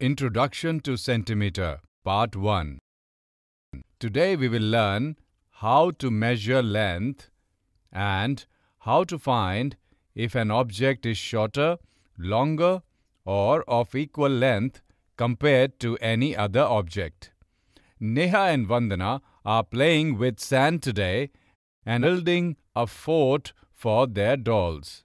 Introduction to Centimeter Part 1 Today we will learn how to measure length and how to find if an object is shorter, longer or of equal length compared to any other object. Neha and Vandana are playing with sand today and building a fort for their dolls.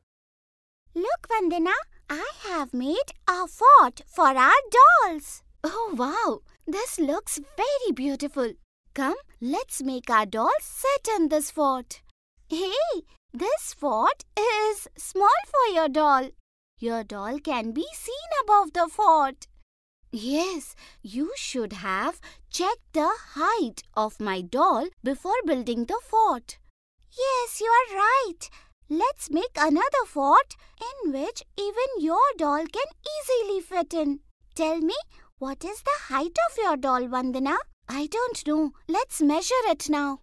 Look, Vandana, I have made a fort for our dolls. Oh, wow. This looks very beautiful. Come, let's make our dolls sit in this fort. Hey, this fort is small for your doll. Your doll can be seen above the fort. Yes, you should have checked the height of my doll before building the fort. Yes, you are right. Let's make another fort in which even your doll can easily fit in. Tell me, what is the height of your doll, Vandana? I don't know. Let's measure it now.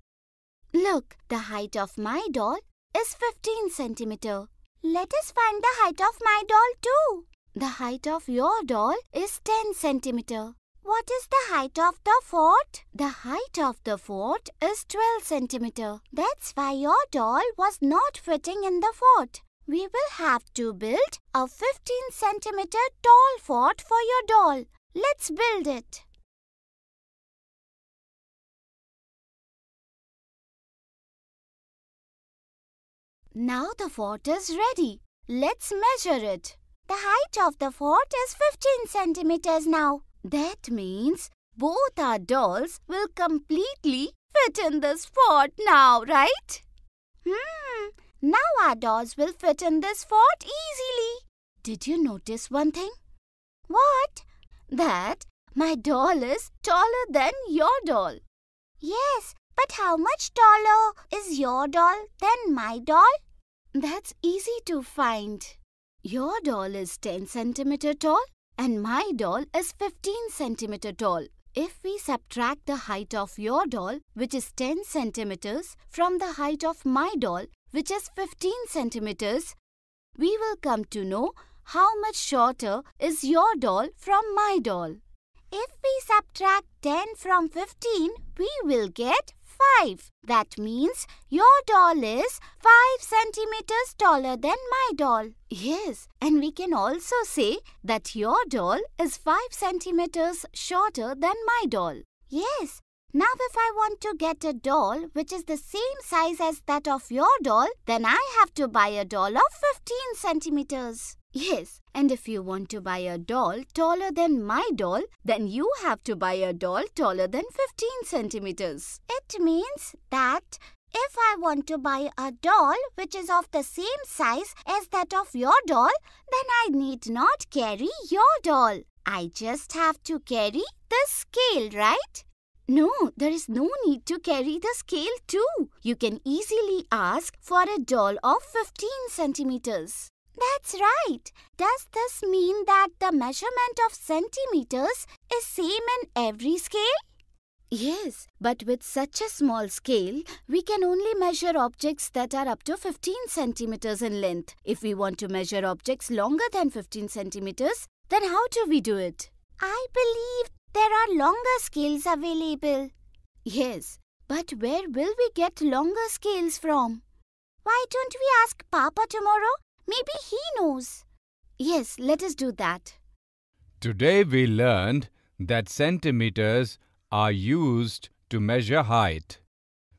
Look, the height of my doll is 15 centimeter. Let us find the height of my doll too. The height of your doll is 10 centimeter. What is the height of the fort? The height of the fort is 12 centimeter. That's why your doll was not fitting in the fort. We will have to build a 15 centimeter tall fort for your doll. Let's build it. Now the fort is ready. Let's measure it. The height of the fort is 15 centimeters now. That means both our dolls will completely fit in this fort now, right? Hmm, now our dolls will fit in this fort easily. Did you notice one thing? What? That my doll is taller than your doll. Yes, but how much taller is your doll than my doll? That's easy to find. Your doll is 10 centimeter tall and my doll is 15 centimeter tall. If we subtract the height of your doll, which is 10 centimeters, from the height of my doll, which is 15 centimeters, we will come to know how much shorter is your doll from my doll. If we subtract 10 from 15, we will get 5. That means your doll is 5 centimeters taller than my doll. Yes, and we can also say that your doll is 5 centimeters shorter than my doll. Yes, now if I want to get a doll which is the same size as that of your doll, then I have to buy a doll of 15 centimeters. Yes, and if you want to buy a doll taller than my doll, then you have to buy a doll taller than 15 centimeters. It means that if I want to buy a doll which is of the same size as that of your doll, then I need not carry your doll. I just have to carry the scale, right? No, there is no need to carry the scale too. You can easily ask for a doll of 15 centimeters. That's right. Does this mean that the measurement of centimeters is same in every scale? Yes, but with such a small scale, we can only measure objects that are up to 15 centimeters in length. If we want to measure objects longer than 15 centimeters, then how do we do it? I believe there are longer scales available. Yes, but where will we get longer scales from? Why don't we ask Papa tomorrow Maybe he knows. Yes, let us do that. Today we learned that centimeters are used to measure height.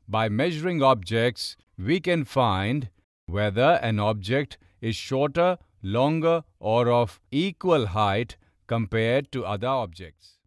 By measuring objects, we can find whether an object is shorter, longer or of equal height compared to other objects.